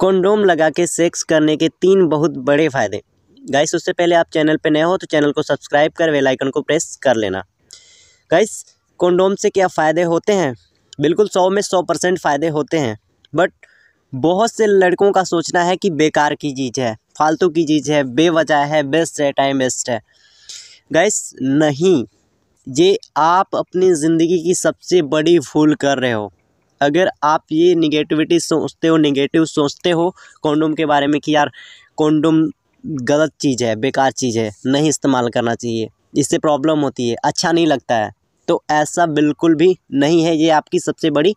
condom लगा के sex करने के तीन बहुत बड़े फ़ायदे गाइस उससे पहले आप चैनल पे नए हो तो चैनल को सब्सक्राइब कर बेल आइकन को प्रेस कर लेना गाइस कंडोम से क्या फ़ायदे होते हैं बिल्कुल सौ में सौ परसेंट फ़ायदे होते हैं बट बहुत से लड़कों का सोचना है कि बेकार की चीज़ है फालतू की चीज़ है बेवजह है बेस्ट है टाइम वेस्ट है गैस नहीं ये आप अपनी ज़िंदगी की सबसे बड़ी भूल कर रहे हो अगर आप ये निगेटिविटी सोचते हो निगेटिव सोचते हो कॉन्डोम के बारे में कि यार कॉन्डोम गलत चीज़ है बेकार चीज़ है नहीं इस्तेमाल करना चाहिए इससे प्रॉब्लम होती है अच्छा नहीं लगता है तो ऐसा बिल्कुल भी नहीं है ये आपकी सबसे बड़ी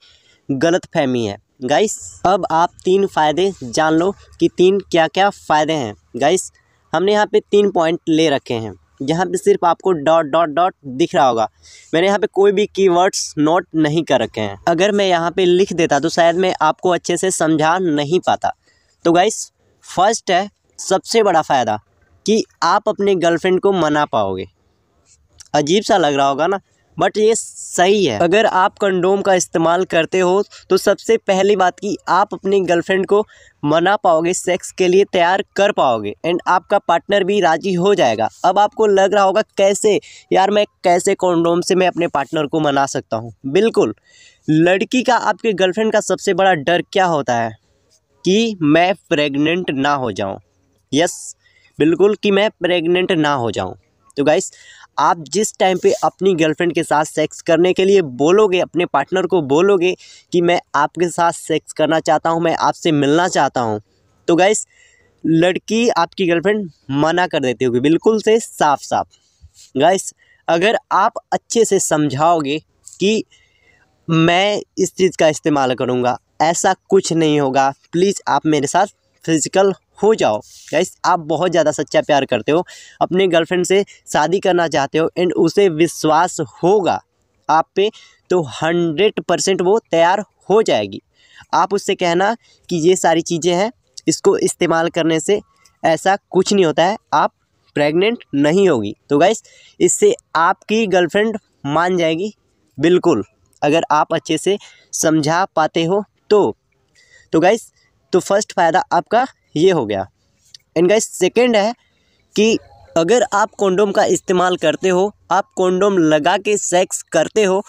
गलत फहमी है गाइस अब आप तीन फ़ायदे जान लो कि तीन क्या क्या फ़ायदे हैं गाइस हमने यहाँ पे तीन पॉइंट ले रखे हैं यहाँ पे सिर्फ आपको डॉट डॉट डॉट दिख रहा होगा मैंने यहाँ पे कोई भी कीवर्ड्स नोट नहीं कर रखे हैं अगर मैं यहाँ पे लिख देता तो शायद मैं आपको अच्छे से समझा नहीं पाता तो गाइस फर्स्ट है सबसे बड़ा फ़ायदा कि आप अपने गर्लफ्रेंड को मना पाओगे अजीब सा लग रहा होगा ना बट ये सही है अगर आप कंडोम का इस्तेमाल करते हो तो सबसे पहली बात कि आप अपनी गर्लफ्रेंड को मना पाओगे सेक्स के लिए तैयार कर पाओगे एंड आपका पार्टनर भी राज़ी हो जाएगा अब आपको लग रहा होगा कैसे यार मैं कैसे कॉन्डोम से मैं अपने पार्टनर को मना सकता हूँ बिल्कुल लड़की का आपके गर्लफ्रेंड का सबसे बड़ा डर क्या होता है कि मैं प्रेग्नेंट ना हो जाऊँ यस बिल्कुल कि मैं प्रेग्नेंट ना हो जाऊँ तो गाइस आप जिस टाइम पे अपनी गर्लफ्रेंड के साथ सेक्स करने के लिए बोलोगे अपने पार्टनर को बोलोगे कि मैं आपके साथ सेक्स करना चाहता हूँ मैं आपसे मिलना चाहता हूँ तो गैस लड़की आपकी गर्लफ्रेंड मना कर देती होगी बिल्कुल से साफ साफ गैस अगर आप अच्छे से समझाओगे कि मैं इस चीज़ का इस्तेमाल करूँगा ऐसा कुछ नहीं होगा प्लीज़ आप मेरे साथ फिज़िकल हो जाओ गाइस आप बहुत ज़्यादा सच्चा प्यार करते हो अपने गर्लफ्रेंड से शादी करना चाहते हो एंड उसे विश्वास होगा आप पे तो हंड्रेड परसेंट वो तैयार हो जाएगी आप उससे कहना कि ये सारी चीज़ें हैं इसको इस्तेमाल करने से ऐसा कुछ नहीं होता है आप प्रेग्नेंट नहीं होगी तो गाइस इससे आपकी गर्लफ्रेंड मान जाएगी बिल्कुल अगर आप अच्छे से समझा पाते हो तो तो गाइज़ तो फर्स्ट फ़ायदा आपका ये हो गया एंड गाइस सेकेंड है कि अगर आप कॉन्डोम का इस्तेमाल करते हो आप कॉन्डोम लगा के सेक्स करते हो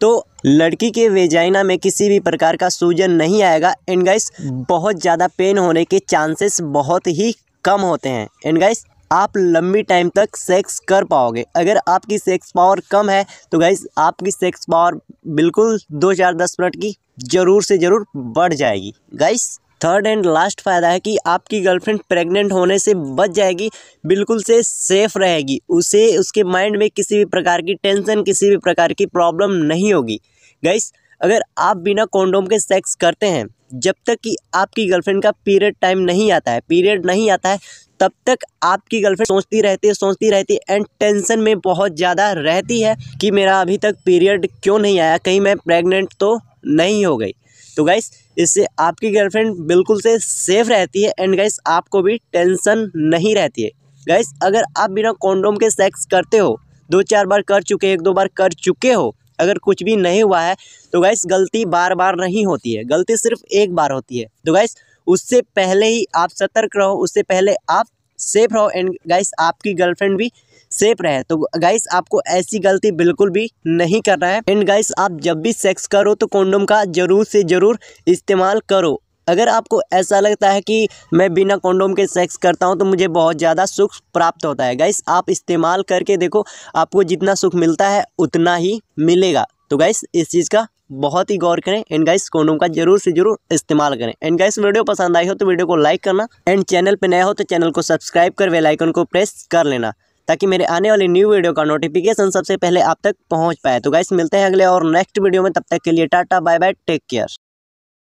तो लड़की के वेजाइना में किसी भी प्रकार का सूजन नहीं आएगा एंड गाइस बहुत ज़्यादा पेन होने के चांसेस बहुत ही कम होते हैं एंड गाइस आप लंबी टाइम तक सेक्स कर पाओगे अगर आपकी सेक्स पावर कम है तो गाइस आपकी सेक्स पावर बिल्कुल दो चार दस मिनट की ज़रूर से ज़रूर बढ़ जाएगी गाइस थर्ड एंड लास्ट फ़ायदा है कि आपकी गर्लफ्रेंड प्रेग्नेंट होने से बच जाएगी बिल्कुल से सेफ रहेगी उसे उसके माइंड में किसी भी प्रकार की टेंशन किसी भी प्रकार की प्रॉब्लम नहीं होगी गैस अगर आप बिना कॉन्डोम के सेक्स करते हैं जब तक कि आपकी गर्लफ्रेंड का पीरियड टाइम नहीं आता है पीरियड नहीं आता है तब तक आपकी गर्लफ्रेंड सोचती रहती है सोचती रहती है एंड टेंशन में बहुत ज़्यादा रहती है कि मेरा अभी तक पीरियड क्यों नहीं आया कहीं मैं प्रेग्नेंट तो नहीं हो गई तो गाइस इससे आपकी गर्लफ्रेंड बिल्कुल से सेफ रहती है एंड गाइस आपको भी टेंशन नहीं रहती है गाइस अगर आप बिना कॉन्डोम के सेक्स करते हो दो चार बार कर चुके एक दो बार कर चुके हो अगर कुछ भी नहीं हुआ है तो गाइस गलती बार बार नहीं होती है गलती सिर्फ एक बार होती है तो गाइस उससे पहले ही आप सतर्क रहो उससे पहले आप सेफ रहो एंड गाइस आपकी गर्लफ्रेंड भी सेफ रहे तो गाइस आपको ऐसी गलती बिल्कुल भी नहीं करना है एंड गाइस आप जब भी सेक्स करो तो कॉन्डोम का ज़रूर से ज़रूर इस्तेमाल करो अगर आपको ऐसा लगता है कि मैं बिना कॉन्डोम के सेक्स करता हूँ तो मुझे बहुत ज़्यादा सुख प्राप्त होता है गाइस आप इस्तेमाल करके देखो आपको जितना सुख मिलता है उतना ही मिलेगा तो गाइस इस चीज़ का बहुत ही गौर करें एंड गाइस कॉन्डोम का जरूर से जरूर इस्तेमाल करें एंड गाइस वीडियो पसंद आई हो तो वीडियो को लाइक करना एंड चैनल पर नया हो तो चैनल को सब्सक्राइब कर वेलाइकन को प्रेस कर लेना ताकि मेरे आने वाले न्यू वीडियो का नोटिफिकेशन सबसे पहले आप तक पहुँच पाए तो गाइस मिलते हैं अगले और नेक्स्ट वीडियो में तब तक के लिए tata bye bye take care